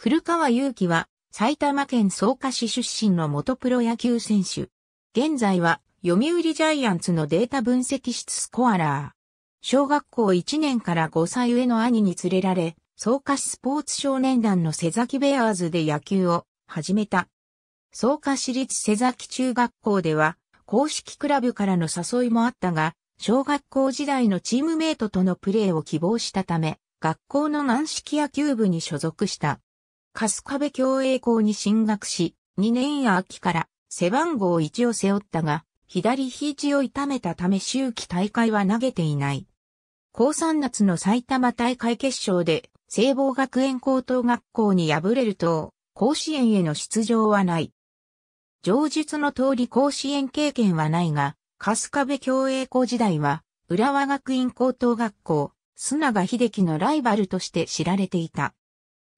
古川祐希は埼玉県草加市出身の元プロ野球選手。現在は読売ジャイアンツのデータ分析室スコアラー。小学校1年から5歳上の兄に連れられ、草加市スポーツ少年団の瀬崎ベアーズで野球を始めた。草加市立瀬崎中学校では、公式クラブからの誘いもあったが、小学校時代のチームメイトとのプレーを希望したため、学校の軟式野球部に所属した。春日部共栄校に進学し、2年秋から背番号1を背負ったが、左肘を痛めたため秋季大会は投げていない。高3夏の埼玉大会決勝で、聖望学園高等学校に敗れると、甲子園への出場はない。上述の通り甲子園経験はないが、春日部共栄校時代は、浦和学院高等学校、砂賀秀樹のライバルとして知られていた。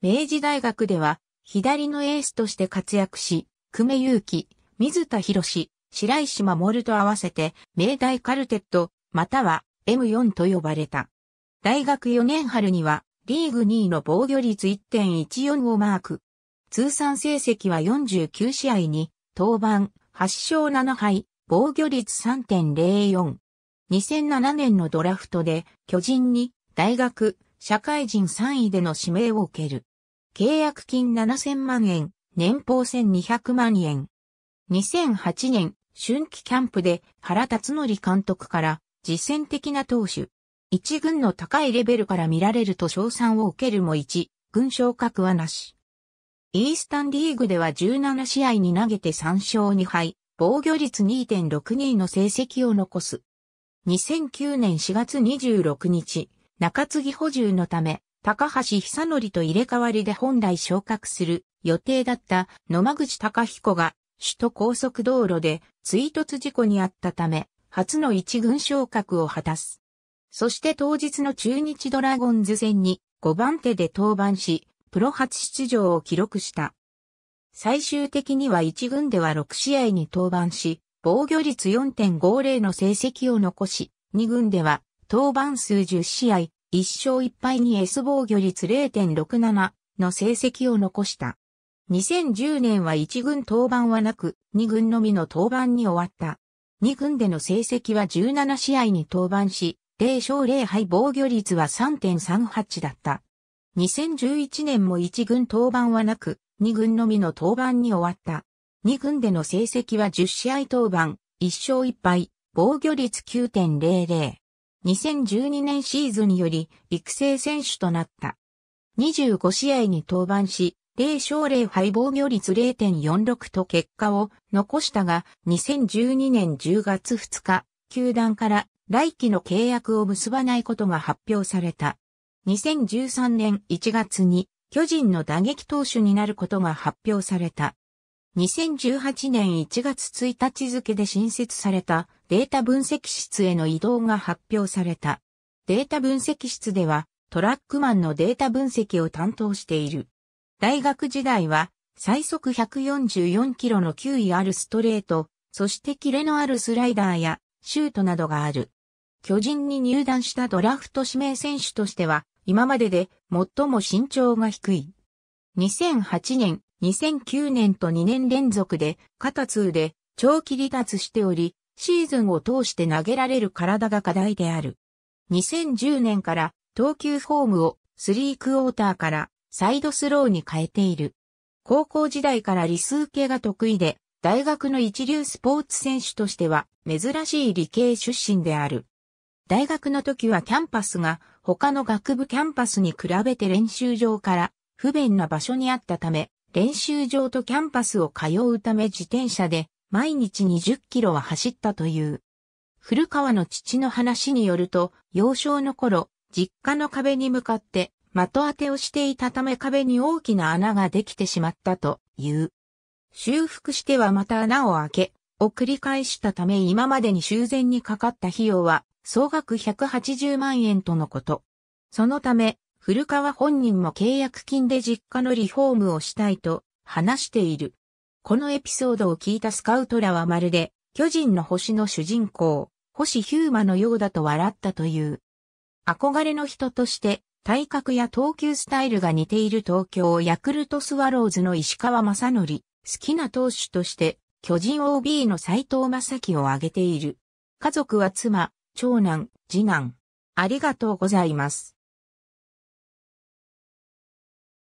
明治大学では、左のエースとして活躍し、久米祐希、水田博士、白石守と合わせて、明大カルテット、または M4 と呼ばれた。大学4年春には、リーグ2位の防御率1.14をマーク。通算成績は49試合に、登板、8勝7敗、防御率3.04。2007年のドラフトで、巨人に、大学、社会人3位での指名を受ける。契約金7000万円、年俸1200万円。2008年、春季キャンプで原辰則監督から実践的な投手。一軍の高いレベルから見られると賞賛を受けるも一軍昇格はなし。イースタンリーグでは17試合に投げて3勝2敗、防御率2.62の成績を残す。2009年4月26日、中継ぎ補充のため、高橋久則と入れ替わりで本来昇格する予定だった野間口隆彦が首都高速道路で追突事故にあったため、初の一軍昇格を果たす。そして当日の中日ドラゴンズ戦に5番手で登板し、プロ初出場を記録した。最終的には一軍では6試合に登板し、防御率4.50の成績を残し、二軍では登板数10試合、一勝一敗に S 防御率0.67の成績を残した。2010年は1軍登板はなく、2軍のみの登板に終わった。2軍での成績は17試合に登板し、0勝0敗防御率は3.38だった。2011年も1軍登板はなく、2軍のみの登板に終わった。2軍での成績は10試合登板、1勝1敗、防御率9.00。2012年シーズンより育成選手となった。25試合に登板し、0勝0敗防御率0.46と結果を残したが、2012年10月2日、球団から来季の契約を結ばないことが発表された。2013年1月に巨人の打撃投手になることが発表された。2018年1月1日付で新設されたデータ分析室への移動が発表された。データ分析室ではトラックマンのデータ分析を担当している。大学時代は最速144キロの9位あるストレート、そしてキレのあるスライダーやシュートなどがある。巨人に入団したドラフト指名選手としては今までで最も身長が低い。2008年、2009年と2年連続で肩痛で長期離脱しており、シーズンを通して投げられる体が課題である。2010年から投球フォームをスリークォーターからサイドスローに変えている。高校時代から理数系が得意で、大学の一流スポーツ選手としては珍しい理系出身である。大学の時はキャンパスが他の学部キャンパスに比べて練習場から不便な場所にあったため、練習場とキャンパスを通うため自転車で毎日20キロは走ったという。古川の父の話によると、幼少の頃、実家の壁に向かって的当てをしていたため壁に大きな穴ができてしまったという。修復してはまた穴を開け、を繰り返したため今までに修繕にかかった費用は総額180万円とのこと。そのため、古川本人も契約金で実家のリフォームをしたいと話している。このエピソードを聞いたスカウトらはまるで、巨人の星の主人公、星ヒューマのようだと笑ったという。憧れの人として、体格や投球スタイルが似ている東京ヤクルトスワローズの石川正則、好きな投手として、巨人 OB の斎藤正樹を挙げている。家族は妻、長男、次男。ありがとうございます。